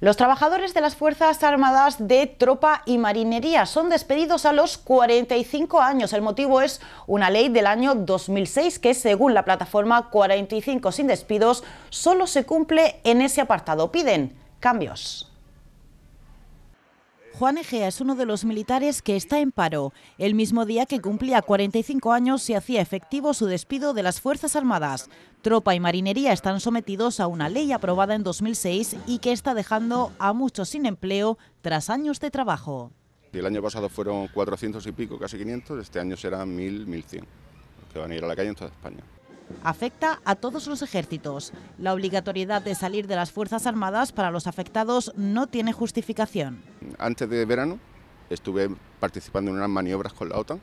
Los trabajadores de las Fuerzas Armadas de Tropa y Marinería son despedidos a los 45 años. El motivo es una ley del año 2006 que, según la plataforma 45 sin despidos, solo se cumple en ese apartado. Piden cambios. Juan Egea es uno de los militares que está en paro. El mismo día que cumplía 45 años se hacía efectivo su despido de las Fuerzas Armadas. Tropa y marinería están sometidos a una ley aprobada en 2006 y que está dejando a muchos sin empleo tras años de trabajo. El año pasado fueron 400 y pico, casi 500, este año serán 1.000, 1.100, que van a ir a la calle en toda España. Afecta a todos los ejércitos. La obligatoriedad de salir de las Fuerzas Armadas para los afectados no tiene justificación. Antes de verano estuve participando en unas maniobras con la OTAN.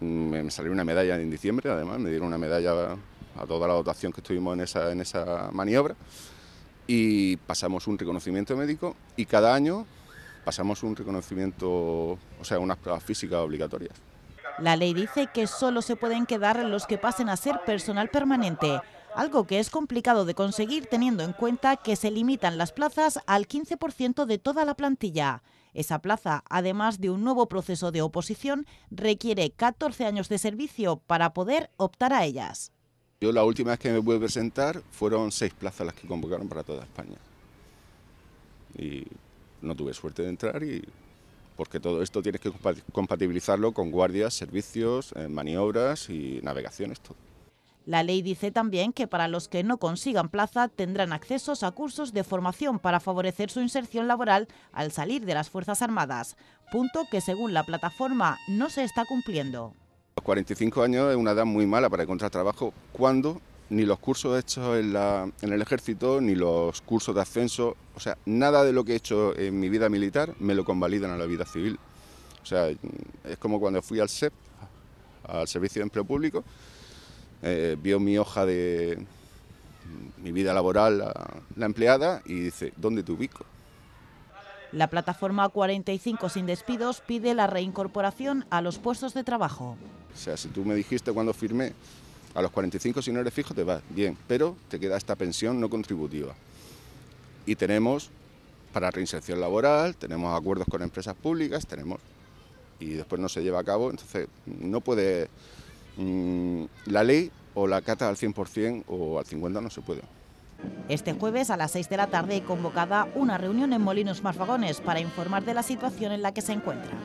Mm, me salió una medalla en diciembre, además, me dieron una medalla a toda la dotación que estuvimos en esa, maniobra. Y pasamos un reconocimiento médico y cada año pasamos un reconocimiento, o sea, unas pruebas físicas obligatorias. La ley dice que solo se pueden quedar los que pasen a ser personal permanente, algo que es complicado de conseguir teniendo en cuenta que se limitan las plazas al 15% de toda la plantilla. Esa plaza, además de un nuevo proceso de oposición, requiere 14 años de servicio para poder optar a ellas. Yo la última vez que me pude presentar fueron seis plazas las que convocaron para toda España. Y no tuve suerte de entrar y porque todo esto tienes que compatibilizarlo con guardias, servicios, eh, maniobras y navegaciones, todo. La ley dice también que para los que no consigan plaza tendrán accesos a cursos de formación para favorecer su inserción laboral al salir de las Fuerzas Armadas, punto que según la plataforma no se está cumpliendo. Los 45 años es una edad muy mala para encontrar trabajo cuando ni los cursos hechos en, la, en, el ejército, ni los cursos de ascenso, o sea, nada de lo que he hecho en mi vida militar me lo convalidan a la vida civil. O sea, es como cuando fui al SEP, al Servicio de Empleo Público, eh, vio mi hoja de mi vida laboral, la empleada, y dice, ¿dónde te ubico? La plataforma 45 sin despidos pide la reincorporación a los puestos de trabajo. O sea, si tú me dijiste cuando firmé a los 45 si no eres fijo te va bien, pero te queda esta pensión no contributiva. Y tenemos para reinserción laboral, tenemos acuerdos con empresas públicas, tenemos y después no se lleva a cabo, entonces no puede mm, la ley o la cata al 100% o al 50 no se puede. Este jueves a las 6 de la tarde convocada una reunión en Molinos Marfagones para informar de la situación en la que se encuentra.